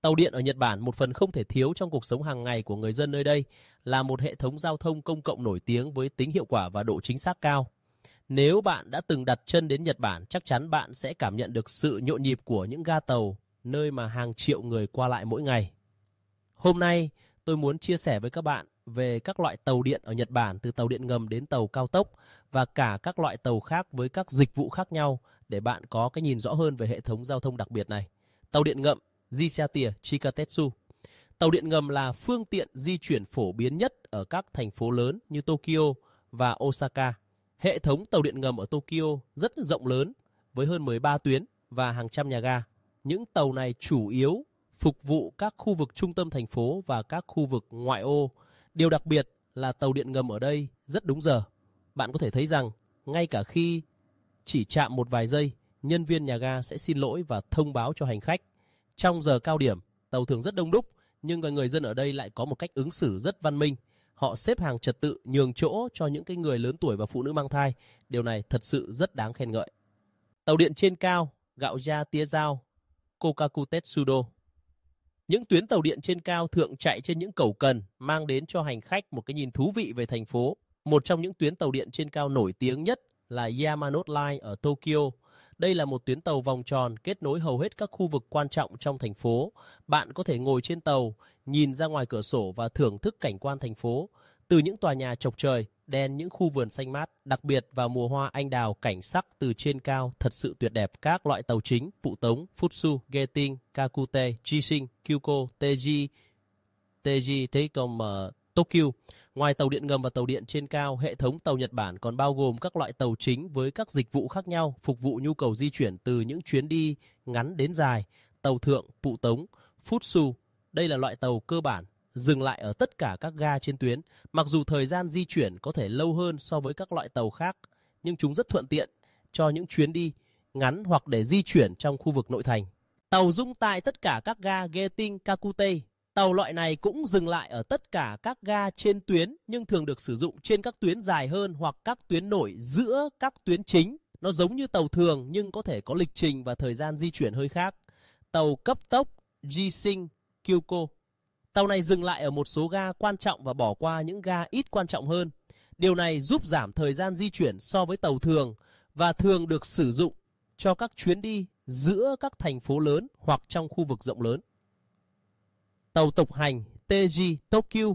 Tàu điện ở Nhật Bản một phần không thể thiếu trong cuộc sống hàng ngày của người dân nơi đây là một hệ thống giao thông công cộng nổi tiếng với tính hiệu quả và độ chính xác cao. Nếu bạn đã từng đặt chân đến Nhật Bản, chắc chắn bạn sẽ cảm nhận được sự nhộn nhịp của những ga tàu, nơi mà hàng triệu người qua lại mỗi ngày. Hôm nay, tôi muốn chia sẻ với các bạn về các loại tàu điện ở Nhật Bản từ tàu điện ngầm đến tàu cao tốc và cả các loại tàu khác với các dịch vụ khác nhau để bạn có cái nhìn rõ hơn về hệ thống giao thông đặc biệt này. Tàu điện ngầm Jisatia Chikatetsu. Tàu điện ngầm là phương tiện di chuyển phổ biến nhất ở các thành phố lớn như Tokyo và Osaka. Hệ thống tàu điện ngầm ở Tokyo rất rộng lớn với hơn 13 tuyến và hàng trăm nhà ga. Những tàu này chủ yếu phục vụ các khu vực trung tâm thành phố và các khu vực ngoại ô. Điều đặc biệt là tàu điện ngầm ở đây rất đúng giờ. Bạn có thể thấy rằng ngay cả khi chỉ chạm một vài giây, nhân viên nhà ga sẽ xin lỗi và thông báo cho hành khách trong giờ cao điểm, tàu thường rất đông đúc, nhưng người dân ở đây lại có một cách ứng xử rất văn minh. Họ xếp hàng trật tự nhường chỗ cho những cái người lớn tuổi và phụ nữ mang thai. Điều này thật sự rất đáng khen ngợi. Tàu điện trên cao, gạo da tía dao, Kokaku Tetsudo. Những tuyến tàu điện trên cao thượng chạy trên những cầu cần mang đến cho hành khách một cái nhìn thú vị về thành phố. Một trong những tuyến tàu điện trên cao nổi tiếng nhất là Yamanote Line ở Tokyo, đây là một tuyến tàu vòng tròn kết nối hầu hết các khu vực quan trọng trong thành phố. Bạn có thể ngồi trên tàu, nhìn ra ngoài cửa sổ và thưởng thức cảnh quan thành phố. Từ những tòa nhà chọc trời, đen những khu vườn xanh mát, đặc biệt vào mùa hoa anh đào cảnh sắc từ trên cao thật sự tuyệt đẹp các loại tàu chính, Phụ Tống, Futsu, Geting, Kakute, Jishin, Kyuko, teji Teiji, Teikon, ờ, Tokyo. Ngoài tàu điện ngầm và tàu điện trên cao, hệ thống tàu Nhật Bản còn bao gồm các loại tàu chính với các dịch vụ khác nhau phục vụ nhu cầu di chuyển từ những chuyến đi ngắn đến dài, tàu thượng, phụ tống, futsu. Đây là loại tàu cơ bản dừng lại ở tất cả các ga trên tuyến, mặc dù thời gian di chuyển có thể lâu hơn so với các loại tàu khác, nhưng chúng rất thuận tiện cho những chuyến đi ngắn hoặc để di chuyển trong khu vực nội thành. Tàu dung tại tất cả các ga Geting Kakute Tàu loại này cũng dừng lại ở tất cả các ga trên tuyến nhưng thường được sử dụng trên các tuyến dài hơn hoặc các tuyến nổi giữa các tuyến chính. Nó giống như tàu thường nhưng có thể có lịch trình và thời gian di chuyển hơi khác. Tàu cấp tốc Jising Kyoko. Tàu này dừng lại ở một số ga quan trọng và bỏ qua những ga ít quan trọng hơn. Điều này giúp giảm thời gian di chuyển so với tàu thường và thường được sử dụng cho các chuyến đi giữa các thành phố lớn hoặc trong khu vực rộng lớn tàu tục hành TG Tokyo.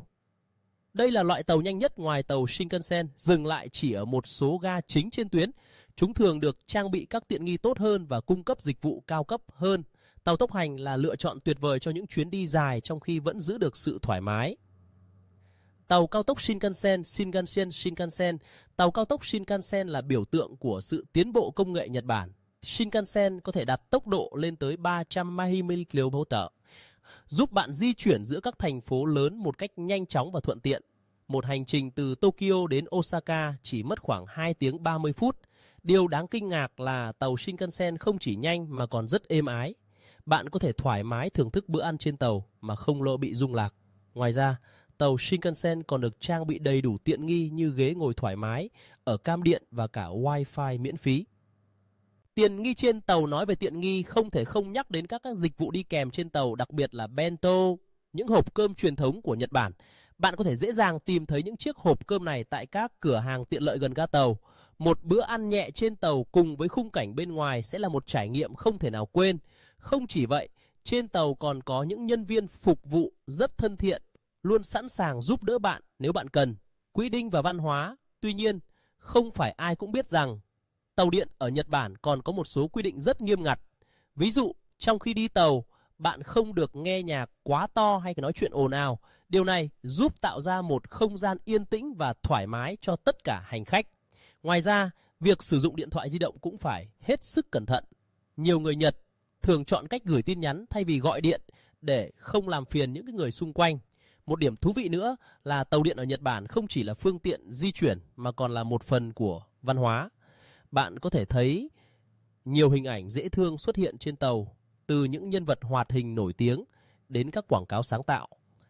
Đây là loại tàu nhanh nhất ngoài tàu Shinkansen, dừng lại chỉ ở một số ga chính trên tuyến. Chúng thường được trang bị các tiện nghi tốt hơn và cung cấp dịch vụ cao cấp hơn. Tàu tốc hành là lựa chọn tuyệt vời cho những chuyến đi dài trong khi vẫn giữ được sự thoải mái. Tàu cao tốc Shinkansen, Shinkansen, Shinkansen. Tàu cao tốc Shinkansen là biểu tượng của sự tiến bộ công nghệ Nhật Bản. Shinkansen có thể đạt tốc độ lên tới 300 mile/km giúp bạn di chuyển giữa các thành phố lớn một cách nhanh chóng và thuận tiện. Một hành trình từ Tokyo đến Osaka chỉ mất khoảng 2 tiếng 30 phút. Điều đáng kinh ngạc là tàu Shinkansen không chỉ nhanh mà còn rất êm ái. Bạn có thể thoải mái thưởng thức bữa ăn trên tàu mà không lo bị rung lạc. Ngoài ra, tàu Shinkansen còn được trang bị đầy đủ tiện nghi như ghế ngồi thoải mái, ở cam điện và cả wifi miễn phí. Tiện nghi trên tàu nói về tiện nghi không thể không nhắc đến các, các dịch vụ đi kèm trên tàu, đặc biệt là bento, những hộp cơm truyền thống của Nhật Bản. Bạn có thể dễ dàng tìm thấy những chiếc hộp cơm này tại các cửa hàng tiện lợi gần ga tàu. Một bữa ăn nhẹ trên tàu cùng với khung cảnh bên ngoài sẽ là một trải nghiệm không thể nào quên. Không chỉ vậy, trên tàu còn có những nhân viên phục vụ rất thân thiện, luôn sẵn sàng giúp đỡ bạn nếu bạn cần. Quỹ đinh và văn hóa, tuy nhiên, không phải ai cũng biết rằng tàu điện ở Nhật Bản còn có một số quy định rất nghiêm ngặt. Ví dụ, trong khi đi tàu, bạn không được nghe nhạc quá to hay nói chuyện ồn ào. Điều này giúp tạo ra một không gian yên tĩnh và thoải mái cho tất cả hành khách. Ngoài ra, việc sử dụng điện thoại di động cũng phải hết sức cẩn thận. Nhiều người Nhật thường chọn cách gửi tin nhắn thay vì gọi điện để không làm phiền những người xung quanh. Một điểm thú vị nữa là tàu điện ở Nhật Bản không chỉ là phương tiện di chuyển mà còn là một phần của văn hóa bạn có thể thấy nhiều hình ảnh dễ thương xuất hiện trên tàu, từ những nhân vật hoạt hình nổi tiếng đến các quảng cáo sáng tạo.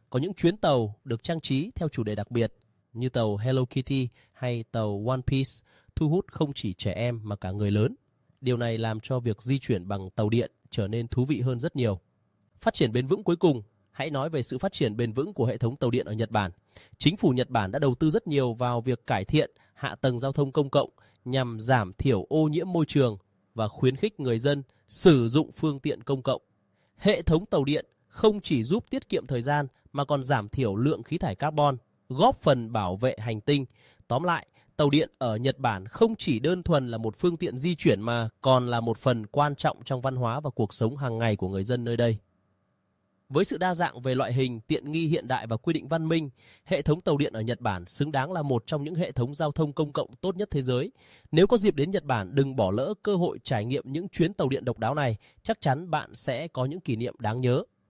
Có những chuyến tàu được trang trí theo chủ đề đặc biệt như tàu Hello Kitty hay tàu One Piece thu hút không chỉ trẻ em mà cả người lớn. Điều này làm cho việc di chuyển bằng tàu điện trở nên thú vị hơn rất nhiều. Phát triển bền vững cuối cùng hãy nói về sự phát triển bền vững của hệ thống tàu điện ở Nhật Bản. Chính phủ Nhật Bản đã đầu tư rất nhiều vào việc cải thiện hạ tầng giao thông công cộng nhằm giảm thiểu ô nhiễm môi trường và khuyến khích người dân sử dụng phương tiện công cộng. Hệ thống tàu điện không chỉ giúp tiết kiệm thời gian mà còn giảm thiểu lượng khí thải carbon, góp phần bảo vệ hành tinh. Tóm lại, tàu điện ở Nhật Bản không chỉ đơn thuần là một phương tiện di chuyển mà còn là một phần quan trọng trong văn hóa và cuộc sống hàng ngày của người dân nơi đây. Với sự đa dạng về loại hình, tiện nghi hiện đại và quy định văn minh, hệ thống tàu điện ở Nhật Bản xứng đáng là một trong những hệ thống giao thông công cộng tốt nhất thế giới. Nếu có dịp đến Nhật Bản, đừng bỏ lỡ cơ hội trải nghiệm những chuyến tàu điện độc đáo này, chắc chắn bạn sẽ có những kỷ niệm đáng nhớ.